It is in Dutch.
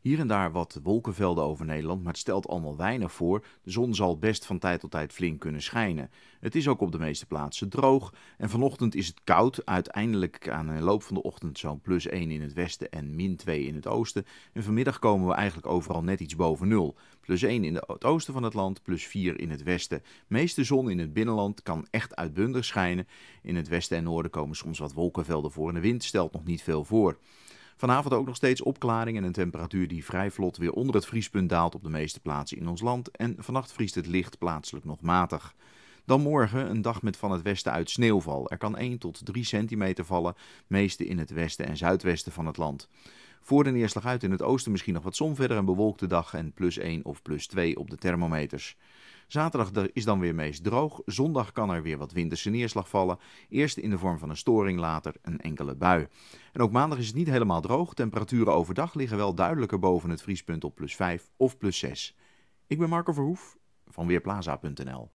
Hier en daar wat wolkenvelden over Nederland, maar het stelt allemaal weinig voor. De zon zal best van tijd tot tijd flink kunnen schijnen. Het is ook op de meeste plaatsen droog. En vanochtend is het koud. Uiteindelijk aan de loop van de ochtend zo'n plus 1 in het westen en min 2 in het oosten. En vanmiddag komen we eigenlijk overal net iets boven nul. Plus 1 in het oosten van het land, plus 4 in het westen. Meeste zon in het binnenland kan echt uitbundig schijnen. In het westen en noorden komen soms wat wolkenvelden voor en de wind stelt nog niet veel voor. Vanavond ook nog steeds opklaringen en een temperatuur die vrij vlot weer onder het vriespunt daalt op de meeste plaatsen in ons land. En vannacht vriest het licht plaatselijk nog matig. Dan morgen een dag met van het westen uit sneeuwval. Er kan 1 tot 3 centimeter vallen, meeste in het westen en zuidwesten van het land. Voor de neerslag uit in het oosten misschien nog wat zon verder een bewolkte dag en plus 1 of plus 2 op de thermometers. Zaterdag is dan weer meest droog. Zondag kan er weer wat winterse neerslag vallen. Eerst in de vorm van een storing, later een enkele bui. En ook maandag is het niet helemaal droog. Temperaturen overdag liggen wel duidelijker boven het vriespunt op plus 5 of plus 6. Ik ben Marco Verhoef van Weerplaza.nl.